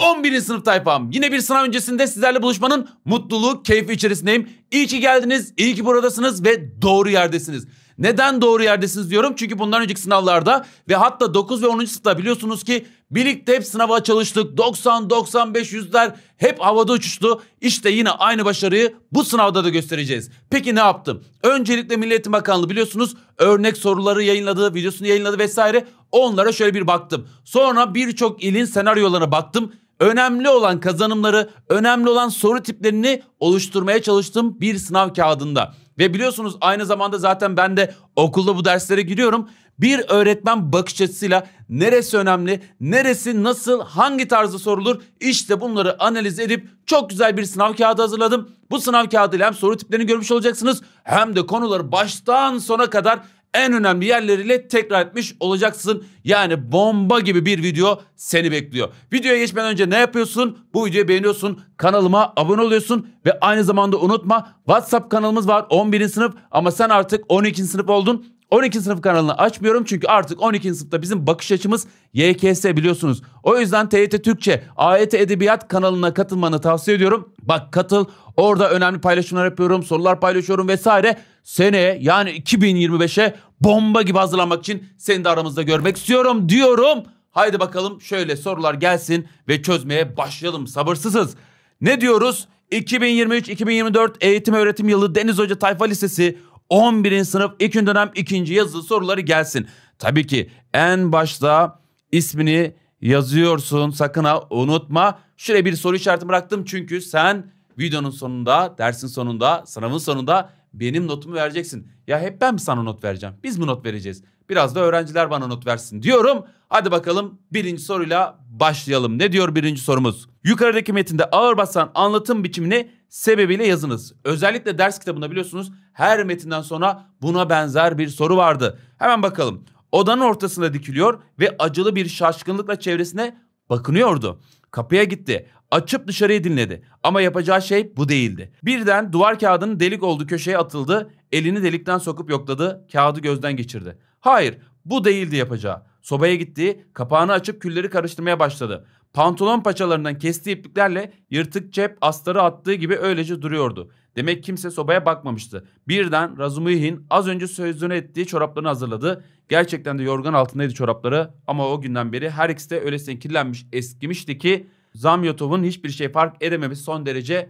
11. sınıf tayfam. Yine bir sınav öncesinde sizlerle buluşmanın mutluluğu, keyfi içerisindeyim. İyi ki geldiniz, iyi ki buradasınız ve doğru yerdesiniz. Neden doğru yerdesiniz diyorum? Çünkü bundan önceki sınavlarda ve hatta 9 ve 10. sınıfta biliyorsunuz ki birlikte hep sınava çalıştık. 90, 95, 100'ler hep havada uçuştu. İşte yine aynı başarıyı bu sınavda da göstereceğiz. Peki ne yaptım? Öncelikle Milli Eğitim Bakanlığı biliyorsunuz örnek soruları yayınladı, videosunu yayınladı vesaire. Onlara şöyle bir baktım. Sonra birçok ilin senaryolarına baktım önemli olan kazanımları, önemli olan soru tiplerini oluşturmaya çalıştığım bir sınav kağıdında. Ve biliyorsunuz aynı zamanda zaten ben de okulda bu derslere giriyorum. Bir öğretmen bakış açısıyla neresi önemli, neresi nasıl, hangi tarzda sorulur İşte bunları analiz edip çok güzel bir sınav kağıdı hazırladım. Bu sınav kağıdıyla hem soru tiplerini görmüş olacaksınız hem de konuları baştan sona kadar en önemli yerleriyle tekrar etmiş olacaksın. Yani bomba gibi bir video seni bekliyor. Videoya geçmeden önce ne yapıyorsun? Bu videoyu beğeniyorsun, kanalıma abone oluyorsun ve aynı zamanda unutma WhatsApp kanalımız var 11. sınıf ama sen artık 12. sınıf oldun. 12. sınıf kanalını açmıyorum çünkü artık 12. sınıfta bizim bakış açımız YKS biliyorsunuz. O yüzden TYT Türkçe, AYT Edebiyat kanalına katılmanı tavsiye ediyorum. Bak katıl Orada önemli paylaşımlar yapıyorum, sorular paylaşıyorum vesaire. Seneye yani 2025'e bomba gibi hazırlanmak için seni de aramızda görmek istiyorum diyorum. Haydi bakalım şöyle sorular gelsin ve çözmeye başlayalım. Sabırsızız. Ne diyoruz? 2023-2024 eğitim öğretim yılı Deniz Hoca Tayfa Lisesi 11. sınıf 2. dönem 2. yazılı soruları gelsin. Tabii ki en başta ismini yazıyorsun sakın ha unutma. Şuraya bir soru işareti bıraktım çünkü sen Videonun sonunda, dersin sonunda, sınavın sonunda benim notumu vereceksin. Ya hep ben mi sana not vereceğim? Biz mi not vereceğiz? Biraz da öğrenciler bana not versin diyorum. Hadi bakalım birinci soruyla başlayalım. Ne diyor birinci sorumuz? Yukarıdaki metinde ağır basan anlatım biçimini sebebiyle yazınız. Özellikle ders kitabında biliyorsunuz her metinden sonra buna benzer bir soru vardı. Hemen bakalım. Odanın ortasında dikiliyor ve acılı bir şaşkınlıkla çevresine bakınıyordu. Kapıya gitti. Açıp dışarıyı dinledi ama yapacağı şey bu değildi. Birden duvar kağıdının delik olduğu köşeye atıldı, elini delikten sokup yokladı, kağıdı gözden geçirdi. Hayır, bu değildi yapacağı. Sobaya gitti, kapağını açıp külleri karıştırmaya başladı. Pantolon paçalarından kestiği ipliklerle yırtık cep astarı attığı gibi öylece duruyordu. Demek kimse sobaya bakmamıştı. Birden Razumih'in az önce sözünü ettiği çoraplarını hazırladı. Gerçekten de yorgan altındaydı çorapları ama o günden beri her ikisi de öylesine kirlenmiş eskimişti ki Zamyotov'un hiçbir şey fark edememesi son derece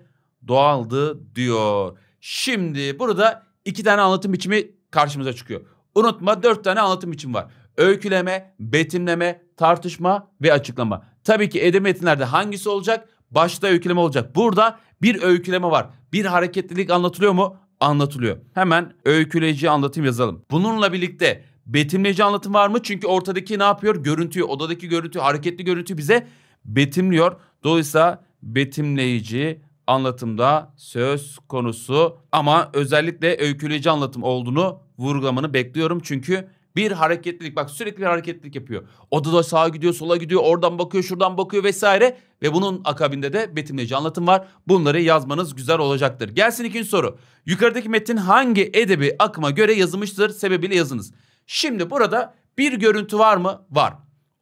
doğaldı diyor. Şimdi burada iki tane anlatım biçimi karşımıza çıkıyor. Unutma dört tane anlatım biçimi var. Öyküleme, betimleme, tartışma ve açıklama. Tabii ki edebi metinlerde hangisi olacak? Başta öyküleme olacak. Burada bir öyküleme var. Bir hareketlilik anlatılıyor mu? Anlatılıyor. Hemen öyküleyici anlatım yazalım. Bununla birlikte betimleyici anlatım var mı? Çünkü ortadaki ne yapıyor? Görüntüyü, odadaki görüntü, hareketli görüntü bize betimliyor. Dolayısıyla betimleyici anlatımda söz konusu ama özellikle öyküleyici anlatım olduğunu vurgulamanı bekliyorum. Çünkü bir hareketlilik bak sürekli bir hareketlilik yapıyor. Odada sağa gidiyor, sola gidiyor, oradan bakıyor, şuradan bakıyor vesaire ve bunun akabinde de betimleyici anlatım var. Bunları yazmanız güzel olacaktır. Gelsin ikinci soru. Yukarıdaki metin hangi edebi akıma göre yazılmıştır sebebiyle yazınız. Şimdi burada bir görüntü var mı? Var.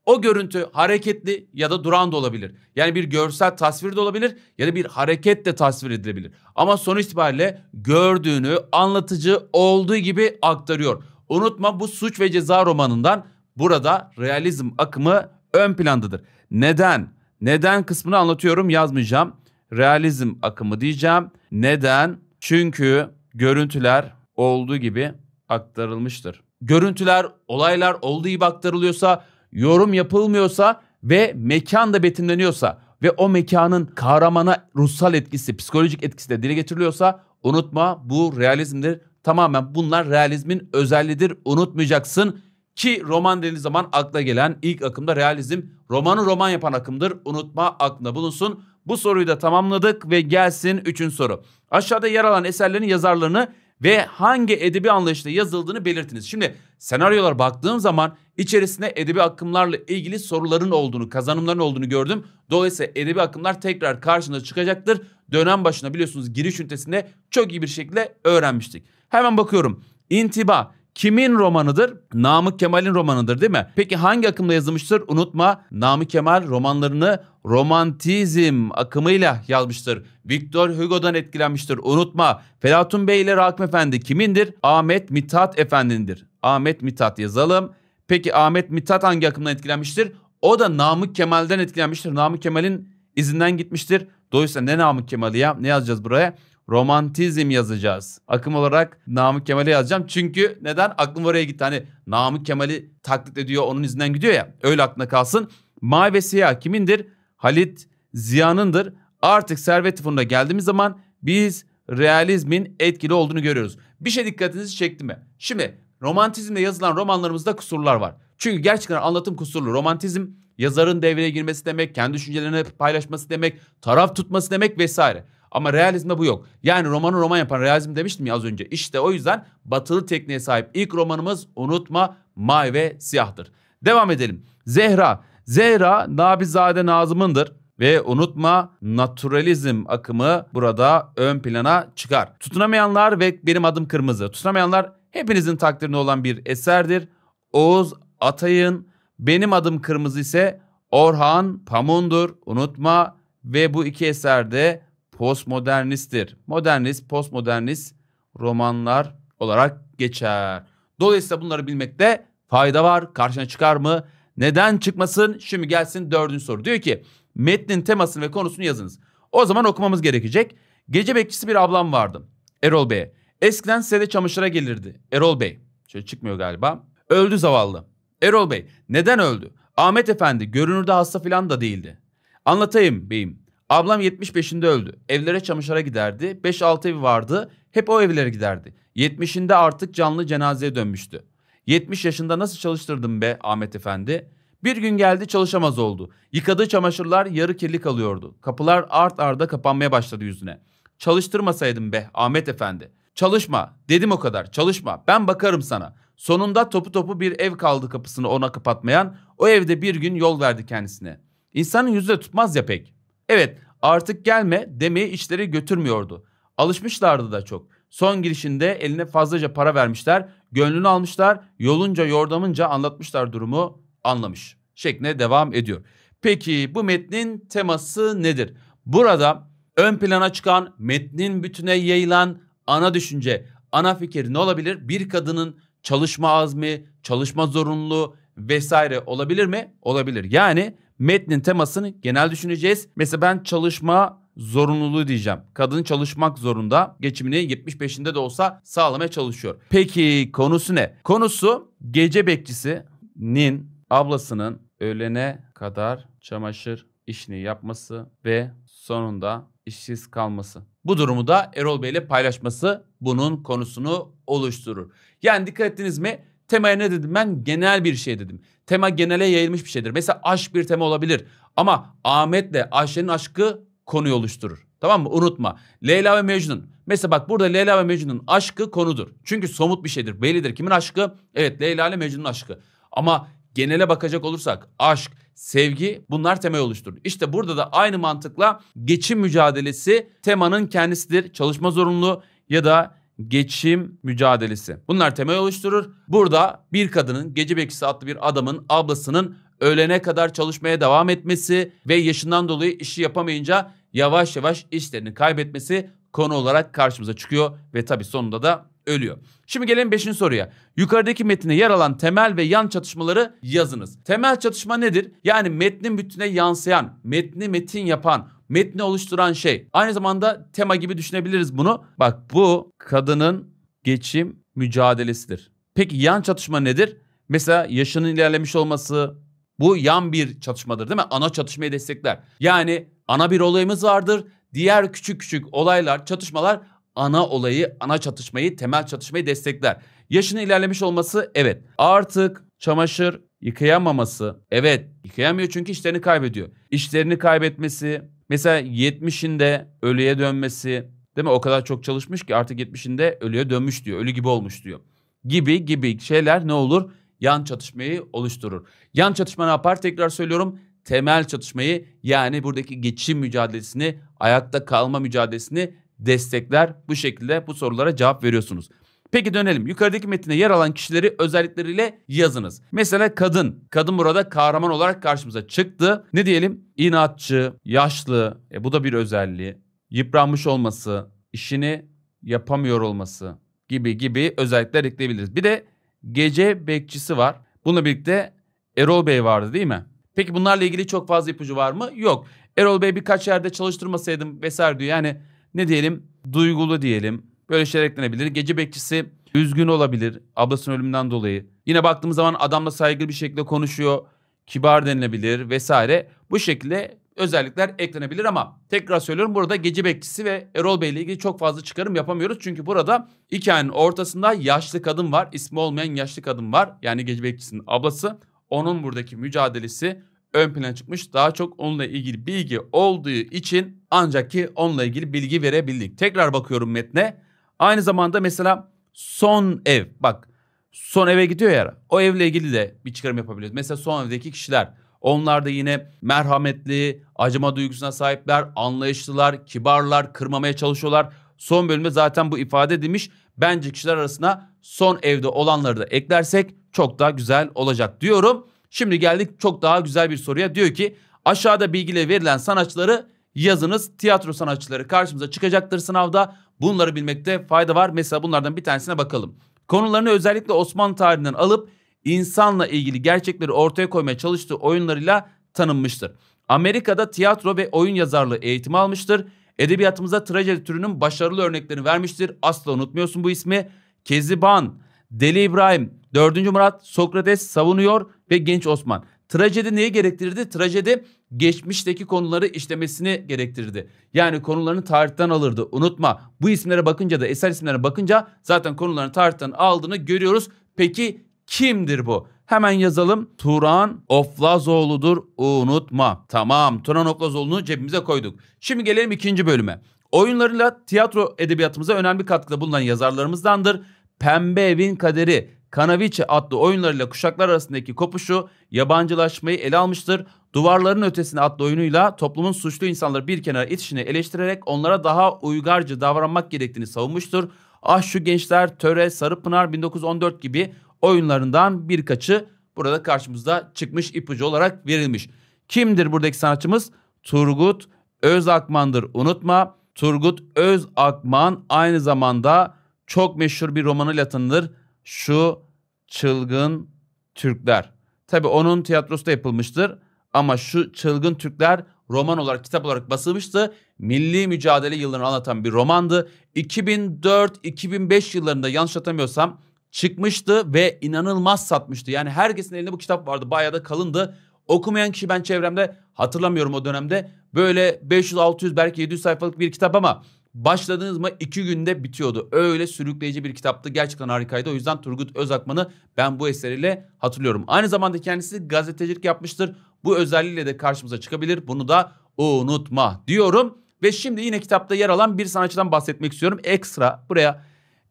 O görüntü hareketli ya da duran da olabilir. Yani bir görsel tasvir de olabilir ya da bir hareketle tasvir edilebilir. Ama son itibariyle gördüğünü anlatıcı olduğu gibi aktarıyor. Unutma bu suç ve ceza romanından burada realizm akımı ön plandadır. Neden? Neden kısmını anlatıyorum yazmayacağım. Realizm akımı diyeceğim. Neden? Çünkü görüntüler olduğu gibi aktarılmıştır. Görüntüler, olaylar olduğu gibi aktarılıyorsa yorum yapılmıyorsa ve mekan da betimleniyorsa ve o mekanın kahramana ruhsal etkisi, psikolojik etkisi de dile getiriliyorsa unutma bu realizmdir. Tamamen bunlar realizmin özelliğidir. Unutmayacaksın ki roman denildiği zaman akla gelen ilk akımda realizm romanı roman yapan akımdır. Unutma aklına bulunsun. Bu soruyu da tamamladık ve gelsin üçüncü soru. Aşağıda yer alan eserlerin yazarlarını ve hangi edebi anlayışla yazıldığını belirtiniz. Şimdi senaryolar baktığım zaman İçerisinde edebi akımlarla ilgili soruların olduğunu, kazanımların olduğunu gördüm. Dolayısıyla edebi akımlar tekrar karşınıza çıkacaktır. Dönem başına biliyorsunuz giriş ünitesinde çok iyi bir şekilde öğrenmiştik. Hemen bakıyorum. İntiba kimin romanıdır? Namık Kemal'in romanıdır değil mi? Peki hangi akımda yazılmıştır? Unutma Namık Kemal romanlarını romantizm akımıyla yazmıştır. Victor Hugo'dan etkilenmiştir. Unutma Felatun Bey ile Rakım Efendi kimindir? Ahmet Mithat Efendi'ndir. Ahmet Mithat yazalım. Peki Ahmet Mithat hangi akımdan etkilenmiştir? O da Namık Kemal'den etkilenmiştir. Namık Kemal'in izinden gitmiştir. Dolayısıyla ne Namık Kemal'i ya? Ne yazacağız buraya? Romantizm yazacağız. Akım olarak Namık Kemal'i yazacağım. Çünkü neden? Aklım oraya gitti. Hani Namık Kemal'i taklit ediyor, onun izinden gidiyor ya. Öyle aklına kalsın. Mavi ve siyah kimindir? Halit Ziya'nındır. Artık Servet Fonu'na geldiğimiz zaman biz realizmin etkili olduğunu görüyoruz. Bir şey dikkatinizi çekti mi? Şimdi romantizmle yazılan romanlarımızda kusurlar var. Çünkü gerçekten anlatım kusurlu. Romantizm yazarın devreye girmesi demek, kendi düşüncelerini paylaşması demek, taraf tutması demek vesaire. Ama realizmde bu yok. Yani romanı roman yapan realizm demiştim ya az önce. İşte o yüzden batılı tekniğe sahip ilk romanımız unutma May ve Siyah'tır. Devam edelim. Zehra. Zehra Nabizade Nazım'ındır ve unutma naturalizm akımı burada ön plana çıkar. Tutunamayanlar ve benim adım kırmızı. Tutunamayanlar hepinizin takdirine olan bir eserdir. Oğuz Atay'ın Benim Adım Kırmızı ise Orhan Pamun'dur. Unutma ve bu iki eser de postmodernisttir. Modernist, postmodernist romanlar olarak geçer. Dolayısıyla bunları bilmekte fayda var. Karşına çıkar mı? Neden çıkmasın? Şimdi gelsin dördüncü soru. Diyor ki metnin temasını ve konusunu yazınız. O zaman okumamız gerekecek. Gece bekçisi bir ablam vardı. Erol Bey. Eskiden size de çamaşıra gelirdi. Erol Bey. Şöyle çıkmıyor galiba. Öldü zavallı. Erol Bey neden öldü? Ahmet Efendi görünürde hasta falan da değildi. Anlatayım beyim. Ablam 75'inde öldü. Evlere çamaşıra giderdi. 5-6 ev vardı. Hep o evlere giderdi. 70'inde artık canlı cenazeye dönmüştü. 70 yaşında nasıl çalıştırdım be Ahmet Efendi? Bir gün geldi çalışamaz oldu. Yıkadığı çamaşırlar yarı kirli kalıyordu. Kapılar art arda kapanmaya başladı yüzüne. Çalıştırmasaydım be Ahmet Efendi. Çalışma. Dedim o kadar. Çalışma. Ben bakarım sana. Sonunda topu topu bir ev kaldı kapısını ona kapatmayan o evde bir gün yol verdi kendisine. İnsanın yüzü de tutmaz ya pek. Evet artık gelme demeyi işleri götürmüyordu. Alışmışlardı da çok. Son girişinde eline fazlaca para vermişler, gönlünü almışlar, yolunca yordamınca anlatmışlar durumu anlamış. Şekline devam ediyor. Peki bu metnin teması nedir? Burada ön plana çıkan, metnin bütüne yayılan ana düşünce, ana fikir ne olabilir? Bir kadının çalışma azmi, çalışma zorunluluğu vesaire olabilir mi? Olabilir. Yani metnin temasını genel düşüneceğiz. Mesela ben çalışma zorunluluğu diyeceğim. Kadın çalışmak zorunda. Geçimini 75'inde de olsa sağlamaya çalışıyor. Peki konusu ne? Konusu gece bekçisinin ablasının ölene kadar çamaşır işini yapması ve sonunda işsiz kalması. Bu durumu da Erol Bey ile paylaşması bunun konusunu oluşturur. Yani dikkat ettiniz mi? Temaya ne dedim ben? Genel bir şey dedim. Tema genele yayılmış bir şeydir. Mesela aşk bir tema olabilir. Ama Ahmet'le Ayşe'nin aşkı konuyu oluşturur. Tamam mı? Unutma. Leyla ve Mecnun. Mesela bak burada Leyla ve Mecnun'un aşkı konudur. Çünkü somut bir şeydir. Bellidir. Kimin aşkı? Evet Leyla ile Mecnun'un aşkı. Ama genele bakacak olursak aşk, sevgi bunlar temel oluşturur. İşte burada da aynı mantıkla geçim mücadelesi temanın kendisidir. Çalışma zorunlu ya da geçim mücadelesi. Bunlar temel oluşturur. Burada bir kadının gece bekçisi adlı bir adamın ablasının öğlene kadar çalışmaya devam etmesi ve yaşından dolayı işi yapamayınca yavaş yavaş işlerini kaybetmesi konu olarak karşımıza çıkıyor ve tabii sonunda da ölüyor. Şimdi gelelim 5. soruya. Yukarıdaki metine yer alan temel ve yan çatışmaları yazınız. Temel çatışma nedir? Yani metnin bütüne yansıyan, metni metin yapan, metni oluşturan şey. Aynı zamanda tema gibi düşünebiliriz bunu. Bak bu kadının geçim mücadelesidir. Peki yan çatışma nedir? Mesela yaşının ilerlemiş olması bu yan bir çatışmadır değil mi? Ana çatışmayı destekler. Yani ana bir olayımız vardır. Diğer küçük küçük olaylar, çatışmalar ana olayı, ana çatışmayı, temel çatışmayı destekler. Yaşının ilerlemiş olması evet. Artık çamaşır yıkayamaması. Evet, yıkayamıyor çünkü işlerini kaybediyor. İşlerini kaybetmesi, mesela 70'inde ölüye dönmesi, değil mi? O kadar çok çalışmış ki artık 70'inde ölüye dönmüş diyor. Ölü gibi olmuş diyor. Gibi gibi şeyler ne olur? Yan çatışmayı oluşturur. Yan çatışma ne yapar? Tekrar söylüyorum temel çatışmayı yani buradaki geçim mücadelesini, ayakta kalma mücadelesini destekler. Bu şekilde bu sorulara cevap veriyorsunuz. Peki dönelim. Yukarıdaki metinde yer alan kişileri özellikleriyle yazınız. Mesela kadın. Kadın burada kahraman olarak karşımıza çıktı. Ne diyelim? İnatçı, yaşlı. E bu da bir özelliği. Yıpranmış olması, işini yapamıyor olması gibi gibi özellikler ekleyebiliriz. Bir de gece bekçisi var. Bununla birlikte Erol Bey vardı değil mi? Peki bunlarla ilgili çok fazla ipucu var mı? Yok. Erol Bey birkaç yerde çalıştırmasaydım vesaire diyor. Yani ne diyelim duygulu diyelim. Böyle şeyler eklenebilir. Gece bekçisi üzgün olabilir ablasının ölümünden dolayı. Yine baktığımız zaman adamla saygılı bir şekilde konuşuyor. Kibar denilebilir vesaire. Bu şekilde özellikler eklenebilir ama tekrar söylüyorum burada gece bekçisi ve Erol Bey ile ilgili çok fazla çıkarım yapamıyoruz. Çünkü burada hikayenin ortasında yaşlı kadın var. ismi olmayan yaşlı kadın var. Yani gece bekçisinin ablası. Onun buradaki mücadelesi ön plana çıkmış. Daha çok onunla ilgili bilgi olduğu için ancak ki onunla ilgili bilgi verebildik. Tekrar bakıyorum metne. Aynı zamanda mesela son ev bak son eve gidiyor ya o evle ilgili de bir çıkarım yapabiliriz. Mesela son evdeki kişiler onlar da yine merhametli, acıma duygusuna sahipler, anlayışlılar, kibarlar, kırmamaya çalışıyorlar. Son bölümde zaten bu ifade edilmiş. Bence kişiler arasına son evde olanları da eklersek çok daha güzel olacak diyorum. Şimdi geldik çok daha güzel bir soruya. Diyor ki aşağıda bilgiyle verilen sanatçıları yazınız. Tiyatro sanatçıları karşımıza çıkacaktır sınavda. Bunları bilmekte fayda var. Mesela bunlardan bir tanesine bakalım. Konularını özellikle Osmanlı tarihinden alıp insanla ilgili gerçekleri ortaya koymaya çalıştığı oyunlarıyla tanınmıştır. Amerika'da tiyatro ve oyun yazarlığı eğitimi almıştır. Edebiyatımıza trajedi türünün başarılı örneklerini vermiştir. Asla unutmuyorsun bu ismi. Keziban, Deli İbrahim, Dördüncü Murat Sokrates savunuyor ve genç Osman. Trajedi neyi gerektirdi? Trajedi geçmişteki konuları işlemesini gerektirdi. Yani konularını tarihten alırdı. Unutma bu isimlere bakınca da eser isimlere bakınca zaten konularını tarihten aldığını görüyoruz. Peki kimdir bu? Hemen yazalım. Turan Oflazoğlu'dur unutma. Tamam Turan Oflazoğlu'nu cebimize koyduk. Şimdi gelelim ikinci bölüme. Oyunlarıyla tiyatro edebiyatımıza önemli katkıda bulunan yazarlarımızdandır. Pembe Evin Kaderi Kanaviçe adlı oyunlarıyla kuşaklar arasındaki kopuşu, yabancılaşmayı ele almıştır. Duvarların Ötesine adlı oyunuyla toplumun suçlu insanları bir kenara itişini eleştirerek onlara daha uygarca davranmak gerektiğini savunmuştur. Ah şu gençler, Töre, Sarıpınar 1914 gibi oyunlarından birkaçı burada karşımızda çıkmış ipucu olarak verilmiş. Kimdir buradaki sanatçımız? Turgut Özakman'dır unutma. Turgut Özakman aynı zamanda çok meşhur bir romanı latındır şu çılgın Türkler. Tabi onun tiyatrosu da yapılmıştır ama şu çılgın Türkler roman olarak kitap olarak basılmıştı. Milli mücadele yıllarını anlatan bir romandı. 2004-2005 yıllarında yanlış hatırlamıyorsam çıkmıştı ve inanılmaz satmıştı. Yani herkesin elinde bu kitap vardı. Bayağı da kalındı. Okumayan kişi ben çevremde hatırlamıyorum o dönemde. Böyle 500-600 belki 700 sayfalık bir kitap ama Başladınız mı iki günde bitiyordu. Öyle sürükleyici bir kitaptı. Gerçekten harikaydı. O yüzden Turgut Özakman'ı ben bu eseriyle hatırlıyorum. Aynı zamanda kendisi gazetecilik yapmıştır. Bu özelliğiyle de karşımıza çıkabilir. Bunu da unutma diyorum. Ve şimdi yine kitapta yer alan bir sanatçıdan bahsetmek istiyorum. Ekstra buraya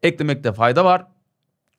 eklemekte fayda var.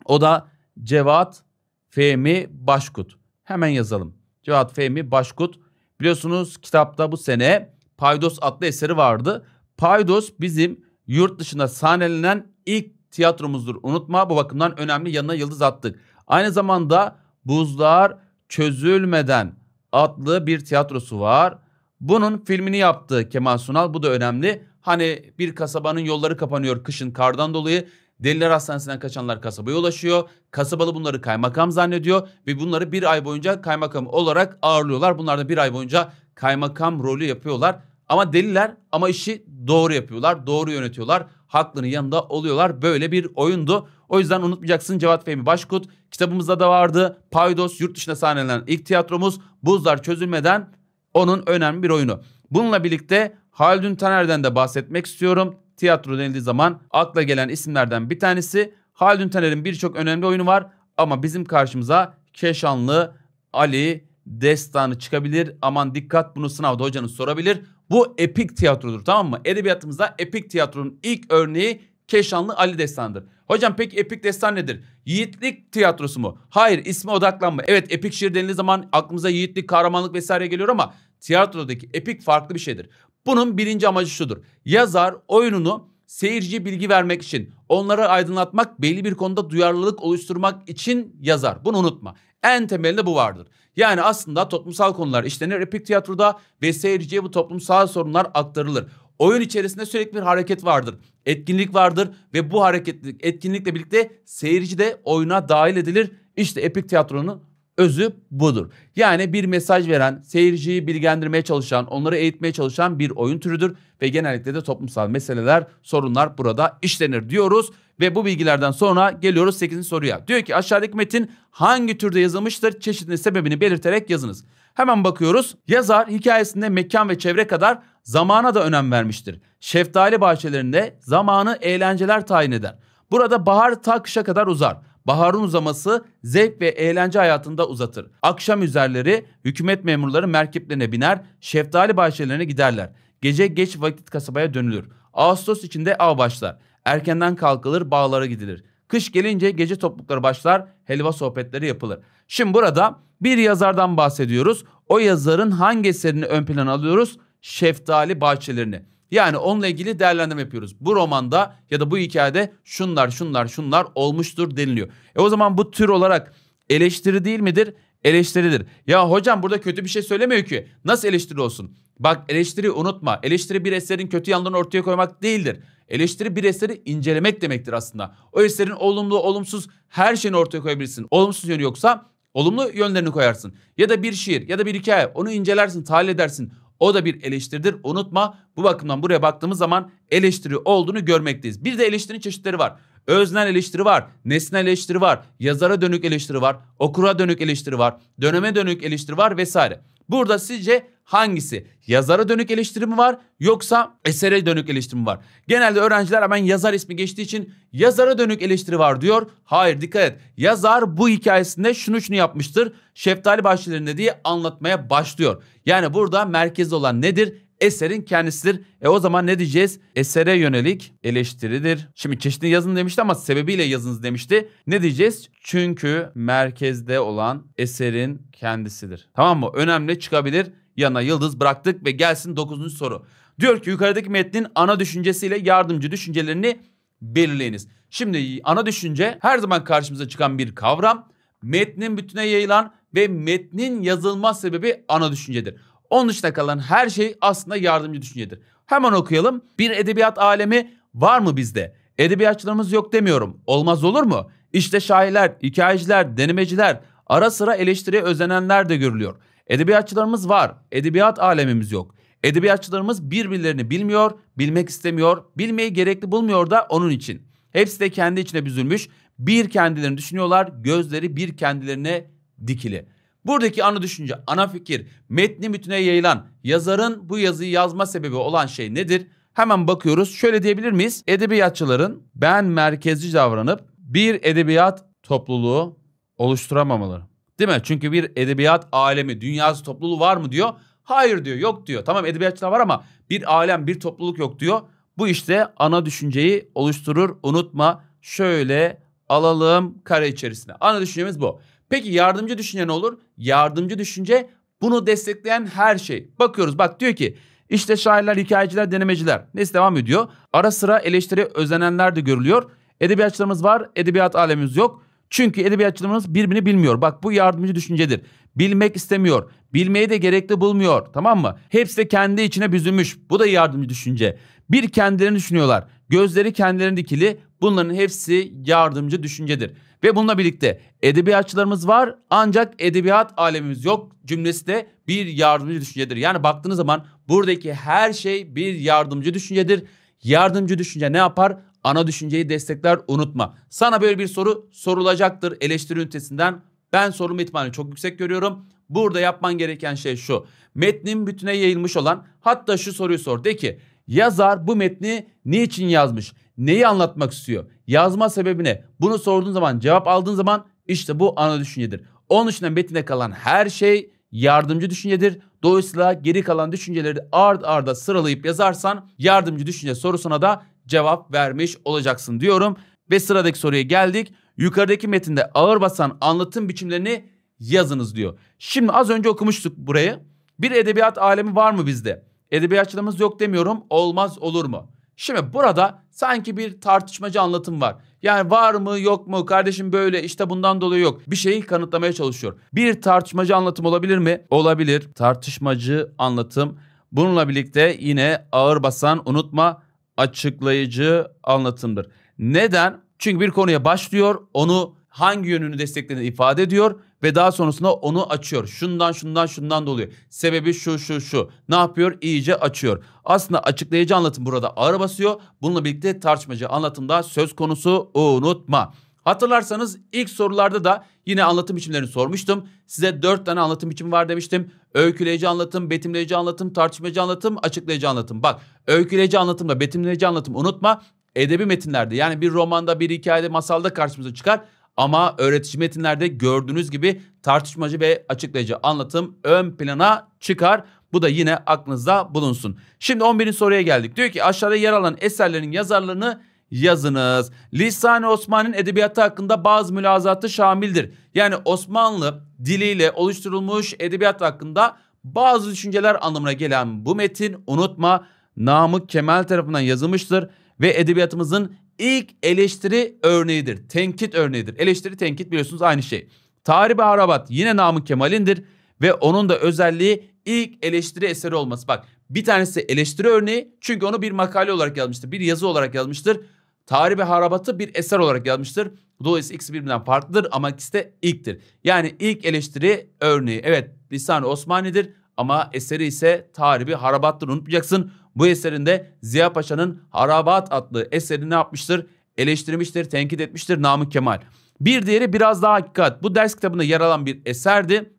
O da Cevat Femi Başkut. Hemen yazalım. Cevat Femi Başkut. Biliyorsunuz kitapta bu sene Paydos adlı eseri vardı. Paydos bizim yurt dışında sahnelenen ilk tiyatromuzdur. Unutma bu bakımdan önemli yanına yıldız attık. Aynı zamanda Buzlar Çözülmeden adlı bir tiyatrosu var. Bunun filmini yaptı Kemal Sunal. Bu da önemli. Hani bir kasabanın yolları kapanıyor kışın kardan dolayı. Deliler Hastanesi'nden kaçanlar kasabaya ulaşıyor. Kasabalı bunları kaymakam zannediyor ve bunları bir ay boyunca kaymakam olarak ağırlıyorlar. Bunlar da bir ay boyunca kaymakam rolü yapıyorlar. Ama deliler ama işi doğru yapıyorlar, doğru yönetiyorlar. Haklının yanında oluyorlar. Böyle bir oyundu. O yüzden unutmayacaksın Cevat Fehmi Başkut. Kitabımızda da vardı. Paydos yurt dışında sahnelenen ilk tiyatromuz. Buzlar çözülmeden onun önemli bir oyunu. Bununla birlikte Haldun Taner'den de bahsetmek istiyorum. Tiyatro denildiği zaman akla gelen isimlerden bir tanesi. Haldun Taner'in birçok önemli oyunu var ama bizim karşımıza Keşanlı, Ali, destanı çıkabilir. Aman dikkat bunu sınavda hocanız sorabilir. Bu epik tiyatrodur tamam mı? Edebiyatımızda epik tiyatronun ilk örneği Keşanlı Ali Destandır. Hocam peki epik destan nedir? Yiğitlik tiyatrosu mu? Hayır isme odaklanma. Evet epik şiir denildiği zaman aklımıza yiğitlik, kahramanlık vesaire geliyor ama tiyatrodaki epik farklı bir şeydir. Bunun birinci amacı şudur. Yazar oyununu seyirci bilgi vermek için, onları aydınlatmak, belli bir konuda duyarlılık oluşturmak için yazar. Bunu unutma. En temelinde bu vardır. Yani aslında toplumsal konular işlenir epik tiyatroda ve seyirciye bu toplumsal sorunlar aktarılır. Oyun içerisinde sürekli bir hareket vardır. Etkinlik vardır ve bu hareketlik etkinlikle birlikte seyirci de oyuna dahil edilir. İşte epik tiyatronun özü budur. Yani bir mesaj veren, seyirciyi bilgilendirmeye çalışan, onları eğitmeye çalışan bir oyun türüdür ve genellikle de toplumsal meseleler, sorunlar burada işlenir diyoruz ve bu bilgilerden sonra geliyoruz 8. soruya. Diyor ki aşağıdaki metin hangi türde yazılmıştır? Çeşidinin sebebini belirterek yazınız. Hemen bakıyoruz. Yazar hikayesinde mekan ve çevre kadar zamana da önem vermiştir. Şeftali bahçelerinde zamanı eğlenceler tayin eder. Burada bahar ta kışa kadar uzar. Baharın uzaması zevk ve eğlence hayatında uzatır. Akşam üzerleri hükümet memurları merkeplerine biner, şeftali bahçelerine giderler. Gece geç vakit kasabaya dönülür. Ağustos içinde av başlar. Erkenden kalkılır, bağlara gidilir. Kış gelince gece toplulukları başlar, helva sohbetleri yapılır. Şimdi burada bir yazardan bahsediyoruz. O yazarın hangi eserini ön plana alıyoruz? Şeftali bahçelerini. Yani onunla ilgili değerlendirme yapıyoruz. Bu romanda ya da bu hikayede şunlar şunlar şunlar olmuştur deniliyor. E o zaman bu tür olarak eleştiri değil midir? Eleştiridir. Ya hocam burada kötü bir şey söylemiyor ki. Nasıl eleştiri olsun? Bak eleştiriyi unutma. Eleştiri bir eserin kötü yanlarını ortaya koymak değildir. Eleştiri bir eseri incelemek demektir aslında. O eserin olumlu, olumsuz her şeyini ortaya koyabilirsin. Olumsuz yönü yoksa olumlu yönlerini koyarsın. Ya da bir şiir ya da bir hikaye onu incelersin, tahlil edersin. O da bir eleştiridir. Unutma bu bakımdan buraya baktığımız zaman eleştiri olduğunu görmekteyiz. Bir de eleştirinin çeşitleri var. Öznel eleştiri var, nesnel eleştiri var, yazara dönük eleştiri var, okura dönük eleştiri var, döneme dönük eleştiri var vesaire. Burada sizce hangisi? Yazara dönük eleştiri mi var yoksa esere dönük eleştiri mi var? Genelde öğrenciler hemen yazar ismi geçtiği için yazara dönük eleştiri var diyor. Hayır dikkat et. Yazar bu hikayesinde şunu şunu yapmıştır. Şeftali bahçelerinde diye anlatmaya başlıyor. Yani burada merkezde olan nedir? eserin kendisidir. E o zaman ne diyeceğiz? Esere yönelik eleştiridir. Şimdi çeşitli yazın demişti ama sebebiyle yazınız demişti. Ne diyeceğiz? Çünkü merkezde olan eserin kendisidir. Tamam mı? Önemli çıkabilir. Yana yıldız bıraktık ve gelsin 9. soru. Diyor ki yukarıdaki metnin ana düşüncesiyle yardımcı düşüncelerini belirleyiniz. Şimdi ana düşünce her zaman karşımıza çıkan bir kavram. Metnin bütüne yayılan ve metnin yazılma sebebi ana düşüncedir. Onun dışında kalan her şey aslında yardımcı düşüncedir. Hemen okuyalım. Bir edebiyat alemi var mı bizde? Edebiyatçılarımız yok demiyorum. Olmaz olur mu? İşte şairler, hikayeciler, denemeciler, ara sıra eleştiriye özenenler de görülüyor. Edebiyatçılarımız var, edebiyat alemimiz yok. Edebiyatçılarımız birbirlerini bilmiyor, bilmek istemiyor, bilmeyi gerekli bulmuyor da onun için. Hepsi de kendi içine büzülmüş, bir kendilerini düşünüyorlar, gözleri bir kendilerine dikili. Buradaki ana düşünce, ana fikir, metni bütüne yayılan, yazarın bu yazıyı yazma sebebi olan şey nedir? Hemen bakıyoruz. Şöyle diyebilir miyiz? Edebiyatçıların ben merkezci davranıp bir edebiyat topluluğu oluşturamamaları. Değil mi? Çünkü bir edebiyat alemi, dünyası topluluğu var mı diyor. Hayır diyor, yok diyor. Tamam edebiyatçılar var ama bir alem, bir topluluk yok diyor. Bu işte ana düşünceyi oluşturur. Unutma şöyle alalım kare içerisine. Ana düşüncemiz bu. Peki yardımcı düşünce ne olur? Yardımcı düşünce bunu destekleyen her şey. Bakıyoruz bak diyor ki işte şairler, hikayeciler, denemeciler. Neyse devam ediyor. Ara sıra eleştiri özenenler de görülüyor. Edebiyatçılarımız var, edebiyat alemimiz yok. Çünkü edebiyatçılarımız birbirini bilmiyor. Bak bu yardımcı düşüncedir. Bilmek istemiyor. Bilmeyi de gerekli bulmuyor. Tamam mı? Hepsi de kendi içine büzülmüş. Bu da yardımcı düşünce. Bir kendilerini düşünüyorlar. Gözleri kendilerine dikili. Bunların hepsi yardımcı düşüncedir. Ve bununla birlikte edebiyatçılarımız var ancak edebiyat alemimiz yok cümlesi de bir yardımcı düşüncedir. Yani baktığınız zaman buradaki her şey bir yardımcı düşüncedir. Yardımcı düşünce ne yapar? Ana düşünceyi destekler unutma. Sana böyle bir soru sorulacaktır eleştiri ünitesinden. Ben sorulma ihtimalini çok yüksek görüyorum. Burada yapman gereken şey şu. Metnin bütüne yayılmış olan hatta şu soruyu sor. De ki yazar bu metni niçin yazmış? Neyi anlatmak istiyor? Yazma sebebi Bunu sorduğun zaman, cevap aldığın zaman işte bu ana düşüncedir. Onun dışında metinde kalan her şey yardımcı düşüncedir. Dolayısıyla geri kalan düşünceleri ard arda sıralayıp yazarsan yardımcı düşünce sorusuna da cevap vermiş olacaksın diyorum. Ve sıradaki soruya geldik. Yukarıdaki metinde ağır basan anlatım biçimlerini yazınız diyor. Şimdi az önce okumuştuk burayı. Bir edebiyat alemi var mı bizde? Edebiyatçılarımız yok demiyorum. Olmaz olur mu? Şimdi burada sanki bir tartışmacı anlatım var. Yani var mı yok mu kardeşim böyle işte bundan dolayı yok. Bir şeyi kanıtlamaya çalışıyor. Bir tartışmacı anlatım olabilir mi? Olabilir. Tartışmacı anlatım. Bununla birlikte yine ağır basan unutma açıklayıcı anlatımdır. Neden? Çünkü bir konuya başlıyor, onu hangi yönünü desteklediğini ifade ediyor ve daha sonrasında onu açıyor. Şundan şundan şundan dolayı. Sebebi şu şu şu. Ne yapıyor? İyice açıyor. Aslında açıklayıcı anlatım burada ağır basıyor. Bununla birlikte tartışmacı anlatımda söz konusu unutma. Hatırlarsanız ilk sorularda da yine anlatım biçimlerini sormuştum. Size dört tane anlatım biçimi var demiştim. Öyküleyici anlatım, betimleyici anlatım, tartışmacı anlatım, açıklayıcı anlatım. Bak öyküleyici anlatımla betimleyici anlatım unutma. Edebi metinlerde yani bir romanda, bir hikayede, masalda karşımıza çıkar. Ama öğretici metinlerde gördüğünüz gibi tartışmacı ve açıklayıcı anlatım ön plana çıkar. Bu da yine aklınızda bulunsun. Şimdi 11. soruya geldik. Diyor ki aşağıda yer alan eserlerin yazarlarını yazınız. Lisan-ı Osman'ın edebiyatı hakkında bazı mülazatı şamildir. Yani Osmanlı diliyle oluşturulmuş edebiyat hakkında bazı düşünceler anlamına gelen bu metin unutma Namık Kemal tarafından yazılmıştır ve edebiyatımızın ilk eleştiri örneğidir. Tenkit örneğidir. Eleştiri tenkit biliyorsunuz aynı şey. Tarihi Harabat yine namı Kemal'indir ve onun da özelliği ilk eleştiri eseri olması. Bak bir tanesi eleştiri örneği çünkü onu bir makale olarak yazmıştır. Bir yazı olarak yazmıştır. Tarihi Harabat'ı bir eser olarak yazmıştır. Dolayısıyla ikisi birbirinden farklıdır ama ikisi de ilktir. Yani ilk eleştiri örneği evet lisan Osmanlıdır ama eseri ise Tarihi Harabat'tır unutmayacaksın. Bu eserinde Ziya Paşa'nın Harabat adlı eserini ne yapmıştır? Eleştirmiştir, tenkit etmiştir Namık Kemal. Bir diğeri biraz daha hakikat. Bu ders kitabında yer alan bir eserdi.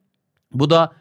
Bu da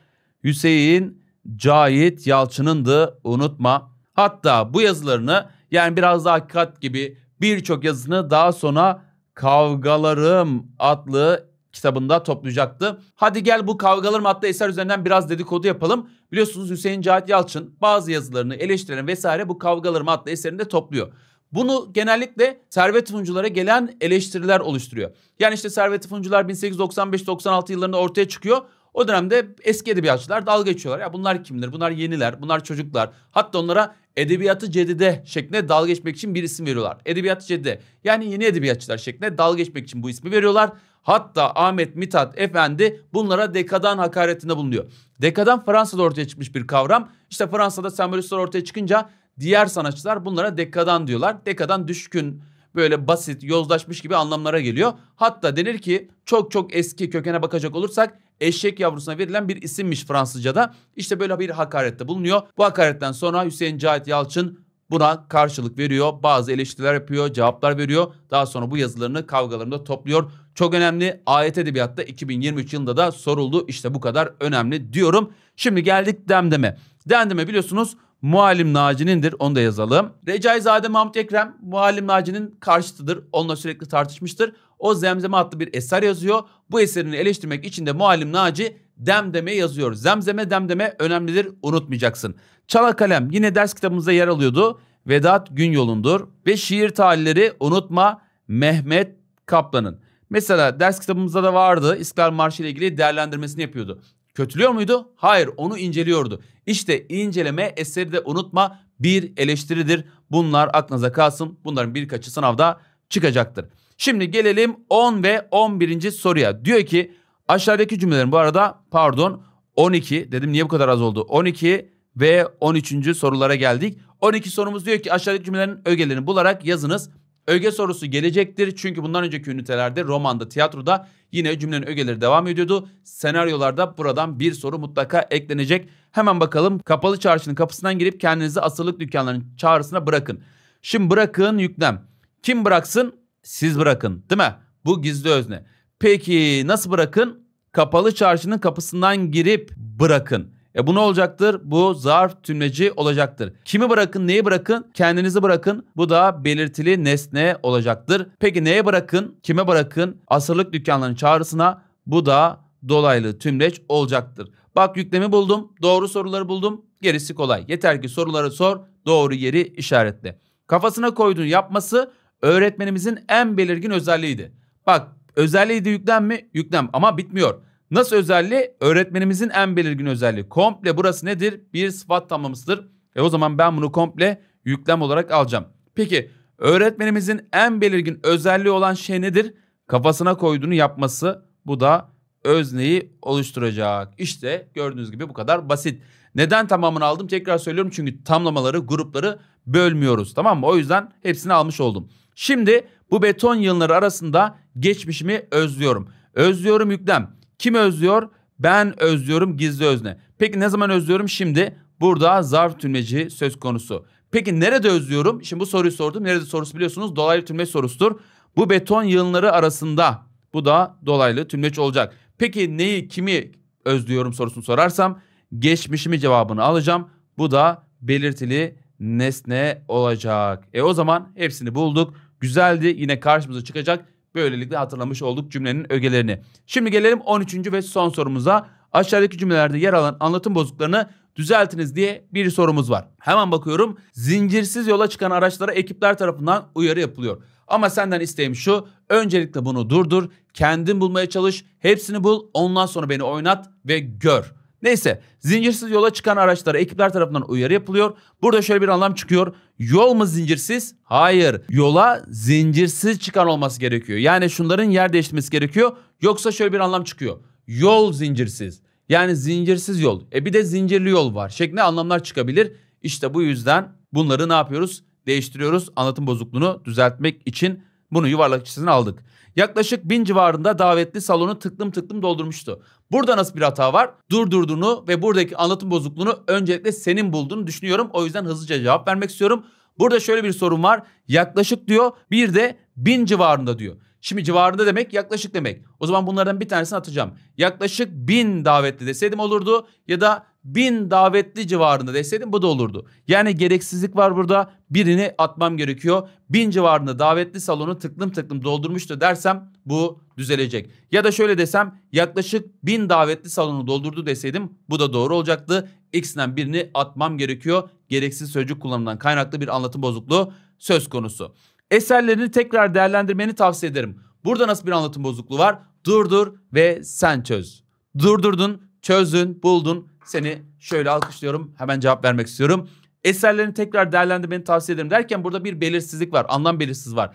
Hüseyin Cahit Yalçın'ındı unutma. Hatta bu yazılarını yani biraz daha hakikat gibi birçok yazını daha sonra Kavgalarım adlı kitabında toplayacaktı. Hadi gel bu kavgalar adlı eser üzerinden biraz dedikodu yapalım. Biliyorsunuz Hüseyin Cahit Yalçın bazı yazılarını eleştiren vesaire bu kavgalar adlı eserinde topluyor. Bunu genellikle servet funculara gelen eleştiriler oluşturuyor. Yani işte servet funcular 1895-96 yıllarında ortaya çıkıyor. O dönemde eski edebiyatçılar dalga geçiyorlar. Ya bunlar kimdir? Bunlar yeniler, bunlar çocuklar. Hatta onlara edebiyatı cedide şeklinde dalga geçmek için bir isim veriyorlar. Edebiyatı cedide yani yeni edebiyatçılar şeklinde dalga geçmek için bu ismi veriyorlar. Hatta Ahmet Mithat Efendi bunlara dekadan hakaretinde bulunuyor. Dekadan Fransa'da ortaya çıkmış bir kavram. İşte Fransa'da sembolistler ortaya çıkınca diğer sanatçılar bunlara dekadan diyorlar. Dekadan düşkün, böyle basit, yozlaşmış gibi anlamlara geliyor. Hatta denir ki çok çok eski kökene bakacak olursak eşek yavrusuna verilen bir isimmiş Fransızca'da. İşte böyle bir hakarette bulunuyor. Bu hakaretten sonra Hüseyin Cahit Yalçın Buna karşılık veriyor. Bazı eleştiriler yapıyor, cevaplar veriyor. Daha sonra bu yazılarını kavgalarında topluyor. Çok önemli. Ayet Edebiyat'ta 2023 yılında da soruldu. İşte bu kadar önemli diyorum. Şimdi geldik Demdem'e. Demdem'e biliyorsunuz Muallim Naci'nindir. Onu da yazalım. Recaizade Mahmut Ekrem Muallim Naci'nin karşıtıdır. Onunla sürekli tartışmıştır. O Zemzeme adlı bir eser yazıyor. Bu eserini eleştirmek için de Muallim Naci Demdeme yazıyor. Zemzeme demdeme önemlidir unutmayacaksın. Çala Kalem yine ders kitabımızda yer alıyordu. Vedat Gün Yolundur ve şiir talihleri unutma Mehmet Kaplan'ın. Mesela ders kitabımızda da vardı. İstiklal Marşı ile ilgili değerlendirmesini yapıyordu. Kötülüyor muydu? Hayır, onu inceliyordu. İşte inceleme eseri de unutma bir eleştiridir. Bunlar aklınıza kalsın. Bunların birkaçı sınavda çıkacaktır. Şimdi gelelim 10 ve 11. soruya. Diyor ki aşağıdaki cümlelerin bu arada pardon 12 dedim niye bu kadar az oldu? 12 ve 13. sorulara geldik. 12 sorumuz diyor ki aşağıdaki cümlelerin ögelerini bularak yazınız. Öge sorusu gelecektir çünkü bundan önceki ünitelerde romanda, tiyatroda yine cümlenin ögeleri devam ediyordu. Senaryolarda buradan bir soru mutlaka eklenecek. Hemen bakalım kapalı çarşının kapısından girip kendinizi asırlık dükkanlarının çağrısına bırakın. Şimdi bırakın yüklem. Kim bıraksın? Siz bırakın değil mi? Bu gizli özne. Peki nasıl bırakın? Kapalı çarşının kapısından girip bırakın. E bu ne olacaktır? Bu zarf tümleci olacaktır. Kimi bırakın, neyi bırakın? Kendinizi bırakın. Bu da belirtili nesne olacaktır. Peki neye bırakın? Kime bırakın? Asırlık dükkanların çağrısına bu da dolaylı tümleç olacaktır. Bak yüklemi buldum, doğru soruları buldum. Gerisi kolay. Yeter ki soruları sor, doğru yeri işaretle. Kafasına koyduğun yapması öğretmenimizin en belirgin özelliğiydi. Bak özelliğiydi yüklem mi? Yüklem ama bitmiyor. Nasıl özelliği? Öğretmenimizin en belirgin özelliği. Komple burası nedir? Bir sıfat tamlamasıdır. E o zaman ben bunu komple yüklem olarak alacağım. Peki öğretmenimizin en belirgin özelliği olan şey nedir? Kafasına koyduğunu yapması. Bu da özneyi oluşturacak. İşte gördüğünüz gibi bu kadar basit. Neden tamamını aldım? Tekrar söylüyorum çünkü tamlamaları, grupları bölmüyoruz. Tamam mı? O yüzden hepsini almış oldum. Şimdi bu beton yığınları arasında geçmişimi özlüyorum. Özlüyorum yüklem. Kim özlüyor? Ben özlüyorum gizli özne. Peki ne zaman özlüyorum? Şimdi burada zarf tümleci söz konusu. Peki nerede özlüyorum? Şimdi bu soruyu sordum. Nerede sorusu biliyorsunuz dolaylı tümleç sorusudur. Bu beton yığınları arasında bu da dolaylı tümleç olacak. Peki neyi kimi özlüyorum sorusunu sorarsam geçmişimi cevabını alacağım. Bu da belirtili nesne olacak. E o zaman hepsini bulduk. Güzeldi yine karşımıza çıkacak. Böylelikle hatırlamış olduk cümlenin ögelerini. Şimdi gelelim 13. ve son sorumuza. Aşağıdaki cümlelerde yer alan anlatım bozuklarını düzeltiniz diye bir sorumuz var. Hemen bakıyorum. Zincirsiz yola çıkan araçlara ekipler tarafından uyarı yapılıyor. Ama senden isteğim şu. Öncelikle bunu durdur. Kendin bulmaya çalış. Hepsini bul. Ondan sonra beni oynat ve gör. Neyse zincirsiz yola çıkan araçlara ekipler tarafından uyarı yapılıyor. Burada şöyle bir anlam çıkıyor. Yol mu zincirsiz? Hayır. Yola zincirsiz çıkan olması gerekiyor. Yani şunların yer değiştirmesi gerekiyor. Yoksa şöyle bir anlam çıkıyor. Yol zincirsiz. Yani zincirsiz yol. E bir de zincirli yol var. Şeklinde anlamlar çıkabilir. İşte bu yüzden bunları ne yapıyoruz? Değiştiriyoruz. Anlatım bozukluğunu düzeltmek için bunu yuvarlak içerisine aldık. Yaklaşık bin civarında davetli salonu tıklım tıklım doldurmuştu. Burada nasıl bir hata var? Durdurduğunu ve buradaki anlatım bozukluğunu öncelikle senin bulduğunu düşünüyorum. O yüzden hızlıca cevap vermek istiyorum. Burada şöyle bir sorun var. Yaklaşık diyor bir de bin civarında diyor. Şimdi civarında demek yaklaşık demek. O zaman bunlardan bir tanesini atacağım. Yaklaşık bin davetli deseydim olurdu ya da bin davetli civarında deseydim bu da olurdu. Yani gereksizlik var burada birini atmam gerekiyor. Bin civarında davetli salonu tıklım tıklım doldurmuştu dersem bu düzelecek. Ya da şöyle desem yaklaşık bin davetli salonu doldurdu deseydim bu da doğru olacaktı. X'den birini atmam gerekiyor. Gereksiz sözcük kullanımından kaynaklı bir anlatım bozukluğu söz konusu. Eserlerini tekrar değerlendirmeni tavsiye ederim. Burada nasıl bir anlatım bozukluğu var? Durdur ve sen çöz. Durdurdun, çözdün, buldun, seni şöyle alkışlıyorum. Hemen cevap vermek istiyorum. Eserlerini tekrar değerlendirmeni tavsiye ederim derken burada bir belirsizlik var. Anlam belirsiz var.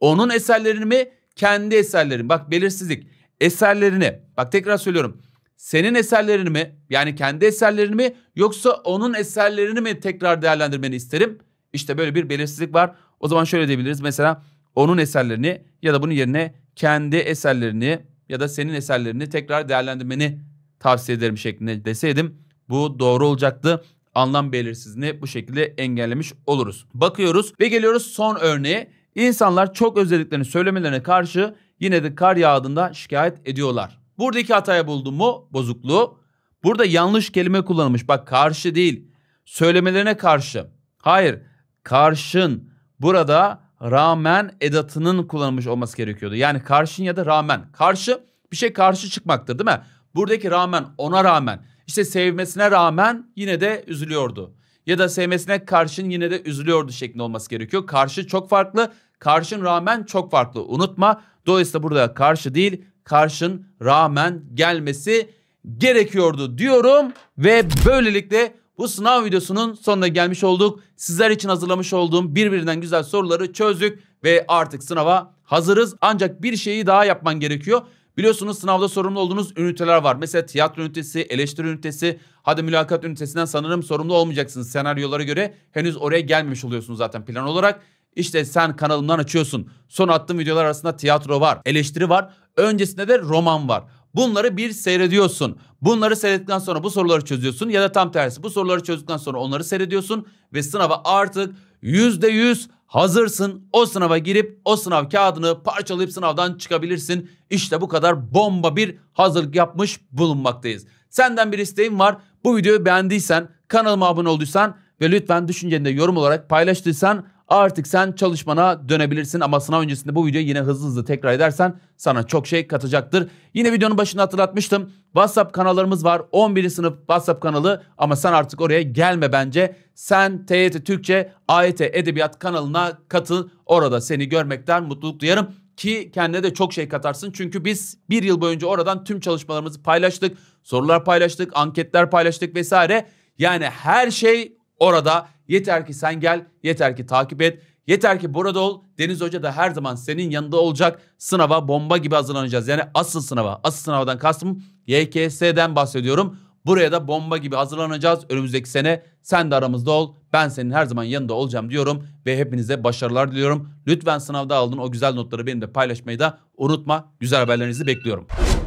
Onun eserlerini mi? Kendi eserlerini. Bak belirsizlik. Eserlerini. Bak tekrar söylüyorum. Senin eserlerini mi? Yani kendi eserlerini mi? Yoksa onun eserlerini mi tekrar değerlendirmeni isterim? İşte böyle bir belirsizlik var. O zaman şöyle diyebiliriz. Mesela onun eserlerini ya da bunun yerine kendi eserlerini ya da senin eserlerini tekrar değerlendirmeni tavsiye ederim şeklinde deseydim bu doğru olacaktı anlam belirsizliğini bu şekilde engellemiş oluruz. Bakıyoruz ve geliyoruz son örneğe. İnsanlar çok özlediklerini söylemelerine karşı yine de kar yağdığında şikayet ediyorlar. Buradaki hataya buldum mu? Bozukluğu. Burada yanlış kelime kullanılmış. Bak karşı değil. Söylemelerine karşı. Hayır. Karşın. Burada rağmen edatının kullanılmış olması gerekiyordu. Yani karşın ya da rağmen. Karşı bir şey karşı çıkmaktır değil mi? Buradaki rağmen ona rağmen işte sevmesine rağmen yine de üzülüyordu. Ya da sevmesine karşın yine de üzülüyordu şeklinde olması gerekiyor. Karşı çok farklı, karşın rağmen çok farklı. Unutma dolayısıyla burada karşı değil karşın rağmen gelmesi gerekiyordu diyorum. Ve böylelikle bu sınav videosunun sonuna gelmiş olduk. Sizler için hazırlamış olduğum birbirinden güzel soruları çözdük ve artık sınava hazırız. Ancak bir şeyi daha yapman gerekiyor. Biliyorsunuz sınavda sorumlu olduğunuz üniteler var. Mesela tiyatro ünitesi, eleştiri ünitesi, hadi mülakat ünitesinden sanırım sorumlu olmayacaksınız senaryolara göre. Henüz oraya gelmemiş oluyorsunuz zaten plan olarak. İşte sen kanalımdan açıyorsun. Son attığım videolar arasında tiyatro var, eleştiri var. Öncesinde de roman var. Bunları bir seyrediyorsun. Bunları seyrettikten sonra bu soruları çözüyorsun ya da tam tersi bu soruları çözdükten sonra onları seyrediyorsun ve sınava artık %100 Hazırsın o sınava girip o sınav kağıdını parçalayıp sınavdan çıkabilirsin. İşte bu kadar bomba bir hazırlık yapmış bulunmaktayız. Senden bir isteğim var. Bu videoyu beğendiysen, kanalıma abone olduysan ve lütfen düşünceni de yorum olarak paylaştıysan artık sen çalışmana dönebilirsin. Ama sınav öncesinde bu videoyu yine hızlı hızlı tekrar edersen sana çok şey katacaktır. Yine videonun başında hatırlatmıştım. WhatsApp kanallarımız var. 11. sınıf WhatsApp kanalı ama sen artık oraya gelme bence. Sen TYT Türkçe AYT Edebiyat kanalına katıl. Orada seni görmekten mutluluk duyarım ki kendine de çok şey katarsın. Çünkü biz bir yıl boyunca oradan tüm çalışmalarımızı paylaştık. Sorular paylaştık, anketler paylaştık vesaire. Yani her şey orada. Yeter ki sen gel, yeter ki takip et, yeter ki burada ol. Deniz Hoca da her zaman senin yanında olacak. Sınava bomba gibi hazırlanacağız. Yani asıl sınava, asıl sınavdan kastım YKS'den bahsediyorum. Buraya da bomba gibi hazırlanacağız. Önümüzdeki sene sen de aramızda ol. Ben senin her zaman yanında olacağım diyorum ve hepinize başarılar diliyorum. Lütfen sınavda aldığın o güzel notları benimle paylaşmayı da unutma. Güzel haberlerinizi bekliyorum.